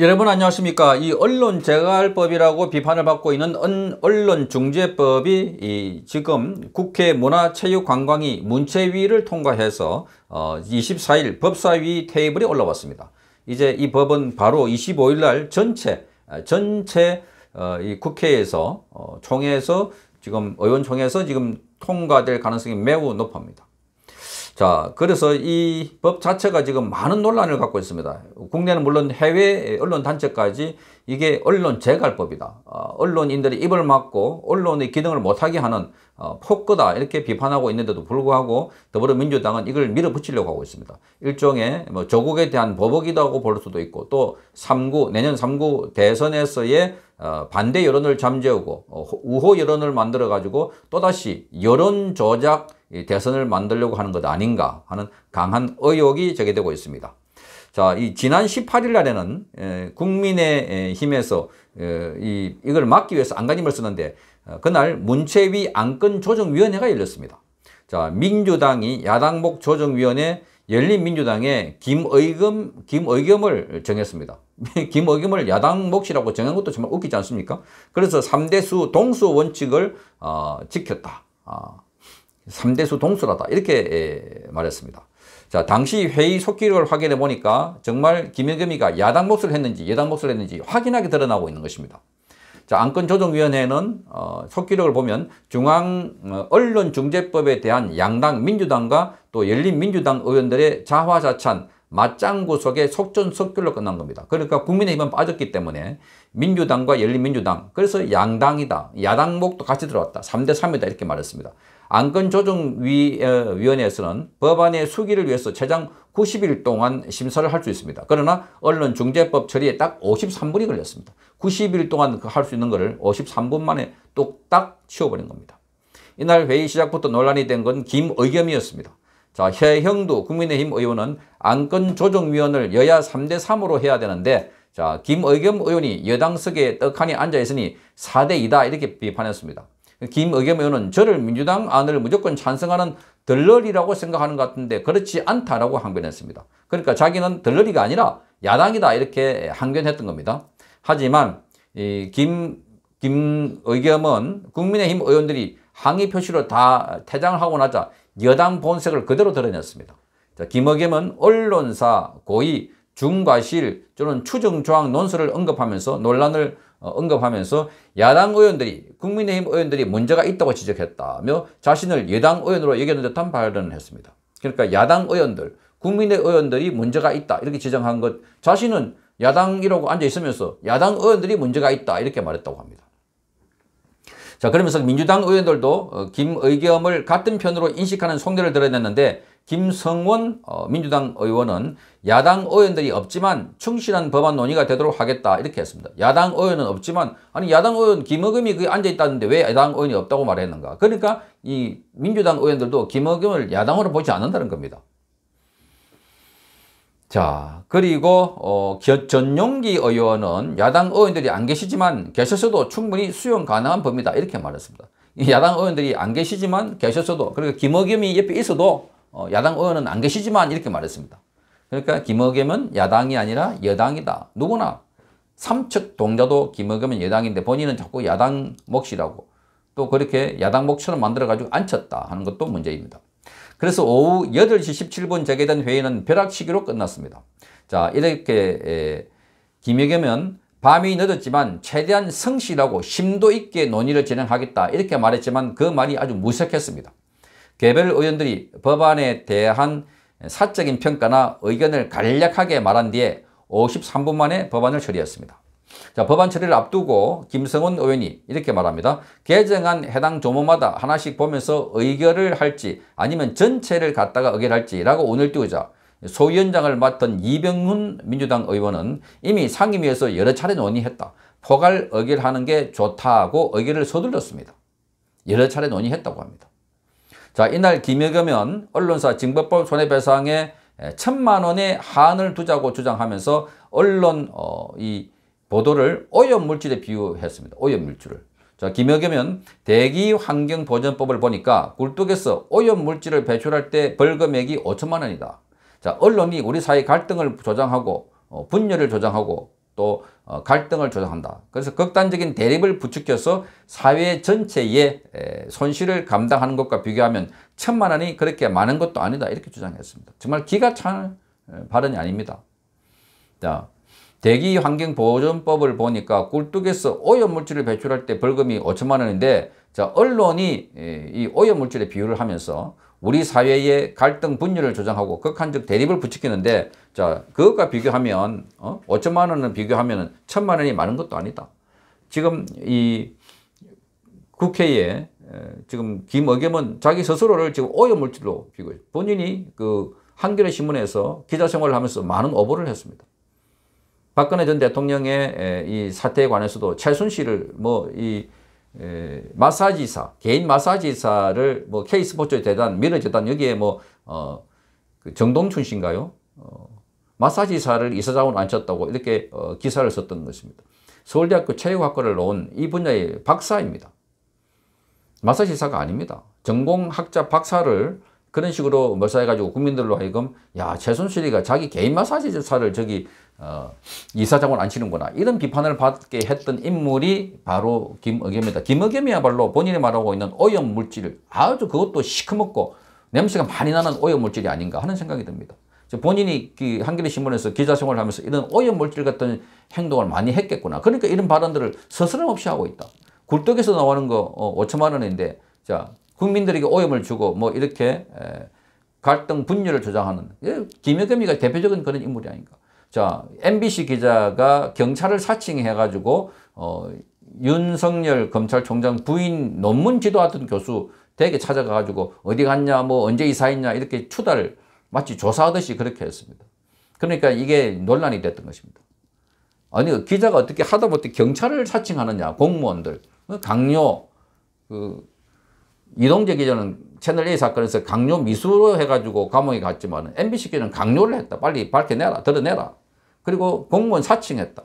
여러분 안녕하십니까 이 언론재갈법이라고 비판을 받고 있는 언론중재법이 이 지금 국회 문화체육관광위 문체위를 통과해서 어 24일 법사위 테이블에 올라왔습니다 이제 이 법은 바로 25일날 전체 아, 전체 어 이 국회에서 어 총회에서 지금 의원총회에서 지금 통과될 가능성이 매우 높합니다 자, 그래서 이 법 자체가 지금 많은 논란을 갖고 있습니다. 국내는 물론 해외 언론 단체까지 이게 언론 재갈법이다. 어, 언론인들이 입을 막고 언론의 기능을 못하게 하는 어, 폭거다 이렇게 비판하고 있는데도 불구하고 더불어민주당은 이걸 밀어붙이려고 하고 있습니다. 일종의 뭐 조국에 대한 버벅이라고 볼 수도 있고 또 3구 내년 3구 대선에서의 어, 반대 여론을 잠재우고 어, 우호 여론을 만들어 가지고 또다시 여론 조작 대선을 만들려고 하는 것 아닌가 하는 강한 의혹이 제기되고 있습니다. 자, 이 지난 18일 날에는 국민의 힘에서 이 이걸 막기 위해서 안간힘을 쓰는데 어, 그날 문체위 안건 조정위원회가 열렸습니다. 자, 민주당이 야당목 조정위원회 열린민주당의 김의겸, 김의겸을 정했습니다. 김의겸을 야당 몫이라고 정한 것도 정말 웃기지 않습니까? 그래서 3대수 동수 원칙을 어, 지켰다. 어, 아, 3대수 동수라다. 이렇게 에, 예, 말했습니다. 자, 당시 회의 속기록을 확인해 보니까 정말 김의겸이가 야당 몫을 했는지 여당 몫을 했는지 확인하게 드러나고 있는 것입니다. 자, 안건조정위원회는 어, 속기록을 보면 중앙언론중재법에 어, 대한 양당 민주당과 또 열린민주당 의원들의 자화자찬 맞장 구석에 속전속결로 끝난 겁니다. 그러니까 국민의힘은 빠졌기 때문에 민주당과 열린민주당 그래서 양당이다. 야당목도 같이 들어왔다. 3대3이다 이렇게 말했습니다. 안건조정위원회에서는 어, 법안의 수기를 위해서 최장 90일 동안 심사를 할 수 있습니다. 그러나 언론중재법 처리에 딱 53분이 걸렸습니다. 90일 동안 그 할수 있는 것을 53분 만에 똑딱 치워버린 겁니다. 이날 회의 시작부터 논란이 된 건 김의겸이었습니다. 자, 해형두 국민의힘 의원은 안건 조정위원을 여야 3대 3으로 해야 되는데 자, 김의겸 의원이 여당석에 떡하니 앉아 있으니 4대 2다 이렇게 비판했습니다. 김의겸 의원은 저를 민주당 안을 무조건 찬성하는 덜러리라고 생각하는 것 같은데 그렇지 않다라고 항변했습니다. 그러니까 자기는 덜러리가 아니라 야당이다 이렇게 항변했던 겁니다. 하지만 이 김, 김의겸은 국민의힘 의원들이 항의 표시로 다 퇴장을 하고 나자 여당 본색을 그대로 드러냈습니다. 자, 김어겸은 언론사, 고위, 중과실 또는 추정조항 논설을 언급하면서 논란을 어, 언급하면서 야당 의원들이 국민의힘 의원들이 문제가 있다고 지적했다며 자신을 여당 의원으로 여기는 듯한 발언을 했습니다. 그러니까 야당 의원들, 국민의 의원들이 문제가 있다 이렇게 지적한 것 자신은 야당이라고 앉아있으면서 야당 의원들이 문제가 있다 이렇게 말했다고 합니다. 자 그러면서 민주당 의원들도 어, 김의겸을 같은 편으로 인식하는 속내를 드러냈는데 김성원 어, 민주당 의원은 야당 의원들이 없지만 충실한 법안 논의가 되도록 하겠다 이렇게 했습니다. 야당 의원은 없지만 아니 야당 의원 김의겸이 그 앉아있다는데 왜 야당 의원이 없다고 말했는가. 그러니까 이 민주당 의원들도 김의겸을 야당으로 보지 않는다는 겁니다. 자 그리고 어, 전용기 의원은 야당 의원들이 안 계시지만 계셔서도 충분히 수용 가능한 법이다 이렇게 말했습니다. 야당 의원들이 안 계시지만 계셔서도 그리고 김어겸이 옆에 있어도 어, 야당 의원은 안 계시지만 이렇게 말했습니다. 그러니까 김어겸은 야당이 아니라 여당이다. 누구나 삼척 동자도 김어겸은 여당인데 본인은 자꾸 야당 몫이라고 또 그렇게 야당 몫처럼 만들어가지고 앉혔다 하는 것도 문제입니다. 그래서 오후 8시 17분 재개된 회의는 벼락치기로 끝났습니다. 자 이렇게 김여겸은 밤이 늦었지만 최대한 성실하고 심도 있게 논의를 진행하겠다 이렇게 말했지만 그 말이 아주 무색했습니다. 개별 의원들이 법안에 대한 사적인 평가나 의견을 간략하게 말한 뒤에 53분 만에 법안을 처리했습니다. 자, 법안 처리를 앞두고 김성훈 의원이 이렇게 말합니다. 개정안 해당 조문마다 하나씩 보면서 의결을 할지 아니면 전체를 갖다가 의결할지라고 오늘 띄우자 소위원장을 맡은 이병훈 민주당 의원은 이미 상임위에서 여러 차례 논의했다. 포괄 의결하는 게 좋다고 의결을 서둘렀습니다. 여러 차례 논의했다고 합니다. 자 이날 김여겸은 언론사 징벌법 손해배상에 천만 원의 한을 두자고 주장하면서 언론 어, 이 보도를 오염물질에 비유했습니다. 오염물질을. 자, 김여겸은 대기환경보전법을 보니까 굴뚝에서 오염물질을 배출할 때 벌금액이 5천만 원이다. 자, 언론이 우리 사회 갈등을 조장하고 어, 분열을 조장하고 또 어, 갈등을 조장한다. 그래서 극단적인 대립을 부추겨서 사회 전체에 에, 손실을 감당하는 것과 비교하면 천만 원이 그렇게 많은 것도 아니다. 이렇게 주장했습니다. 정말 기가 찬 발언이 아닙니다. 자, 대기환경보존법을 보니까 꿀뚝에서 오염물질을 배출할 때 벌금이 5천만 원인데 자 언론이 예, 이 오염물질의 비유를 하면서 우리 사회의 갈등 분열을 조장하고 극한적 대립을 부추기는데 자 그것과 비교하면 어? 5천만 원은 비교하면 천만 원이 많은 것도 아니다. 지금 이 국회에 지금 김의겸은 자기 스스로를 지금 오염물질로 비교해 본인이 그 한겨레 신문에서 기자 생활을 하면서 많은 오보를 했습니다. 박근혜 전 대통령의 이 사태에 관해서도 최순실을 뭐 이 마사지사 개인 마사지사를 뭐이스포츠 재단 미래재단 여기에 뭐어 그 정동춘 씨인가요? 어, 마사지사를 이사장으로 앉혔다고 이렇게 어, 기사를 썼던 것입니다. 서울대학교 체육학과를 놓은 이 분야의 박사입니다. 마사지사가 아닙니다. 전공학자 박사를 그런 식으로 멸사해가지고 뭐 국민들로 하여금 야 최순실이가 자기 개인 마사지사를 저기 어, 이사장을 안 치는구나. 이런 비판을 받게 했던 인물이 바로 김의겸이다. 김의겸이야말로 본인이 말하고 있는 오염물질, 아주 그것도 시커멓고 냄새가 많이 나는 오염물질이 아닌가 하는 생각이 듭니다. 본인이 그 한겨레신문에서 기자생활을 하면서 이런 오염물질 같은 행동을 많이 했겠구나. 그러니까 이런 발언들을 서스럼없이 하고 있다. 굴뚝에서 나오는 거 어, 5천만 원인데 자 국민들에게 오염을 주고 뭐 이렇게 에, 갈등 분열을 조장하는 예, 김여겸이가 대표적인 그런 인물이 아닌가. 자, MBC 기자가 경찰을 사칭해가지고, 어, 윤석열 검찰총장 부인 논문 지도하던 교수 대게 찾아가가지고 어디 갔냐, 뭐 언제 이사했냐, 이렇게 추달 을 마치 조사하듯이 그렇게 했습니다. 그러니까 이게 논란이 됐던 것입니다. 아니, 기자가 어떻게 하다 못해 경찰을 사칭하느냐, 공무원들. 어, 강요, 그, 이동재 기자는 채널A 사건에서 강요 미수로 해가지고 감옥에 갔지만 MBC 기자는 강요를 했다. 빨리 밝혀내라, 드러내라. 그리고 공무원 사칭했다.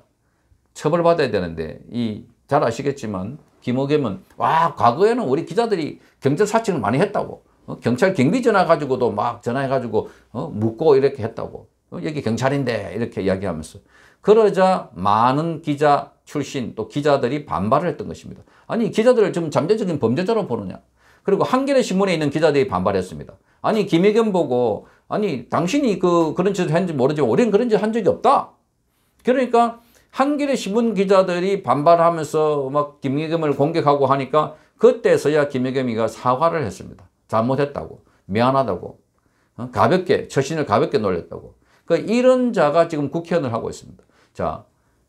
처벌받아야 되는데 이 잘 아시겠지만 김호겸은 와 과거에는 우리 기자들이 경찰 사칭을 많이 했다고 어? 경찰 경비 전화 가지고도 막 전화해가지고 어? 묻고 이렇게 했다고 어? 여기 경찰인데 이렇게 이야기하면서 그러자 많은 기자 출신 또 기자들이 반발을 했던 것입니다. 아니 기자들을 지금 잠재적인 범죄자로 보느냐 그리고 한겨레 신문에 있는 기자들이 반발했습니다. 아니 김혜겸 보고 아니 당신이 그 그런 짓을 했는지 모르지만 우리는 그런 짓한 적이 없다. 그러니까 한겨레 신문 기자들이 반발하면서 막 김여겸을 공격하고 하니까 그때서야 김여겸이가 사과를 했습니다. 잘못했다고 미안하다고 어? 가볍게 처신을 가볍게 놀렸다고. 그러니까 이런 자가 지금 국회의원을 하고 있습니다. 자.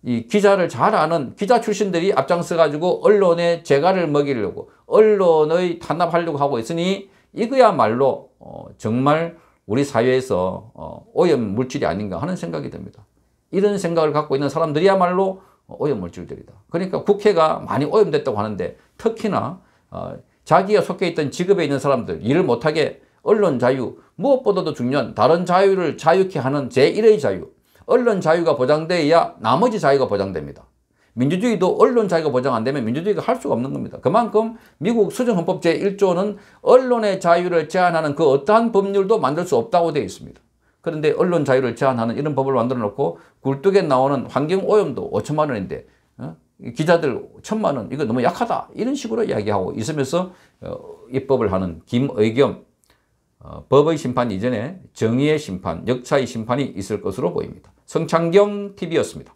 이 기자를 잘 아는 기자 출신들이 앞장서 가지고 언론에 재갈을 먹이려고 언론의 탄압하려고 하고 있으니 이거야말로 어, 정말 우리 사회에서 어, 오염 물질이 아닌가 하는 생각이 듭니다. 이런 생각을 갖고 있는 사람들이야말로 어, 오염 물질들이다. 그러니까 국회가 많이 오염됐다고 하는데 특히나 어, 자기가 속해 있던 직업에 있는 사람들 일을 못하게 언론 자유 무엇보다도 중요한 다른 자유를 자유케 하는 제1의 자유 언론 자유가 보장돼야 나머지 자유가 보장됩니다. 민주주의도 언론 자유가 보장 안 되면 민주주의가 할 수가 없는 겁니다. 그만큼 미국 수정헌법 제1조는 언론의 자유를 제한하는 그 어떠한 법률도 만들 수 없다고 되어 있습니다. 그런데 언론 자유를 제한하는 이런 법을 만들어 놓고 굴뚝에 나오는 환경오염도 5천만 원인데 어? 기자들 천만 원 이거 너무 약하다 이런 식으로 이야기하고 있으면서 어, 입법을 하는 김의겸 어, 법의 심판 이전에 정의의 심판, 역차의 심판이 있을 것으로 보입니다. 성창경 TV였습니다.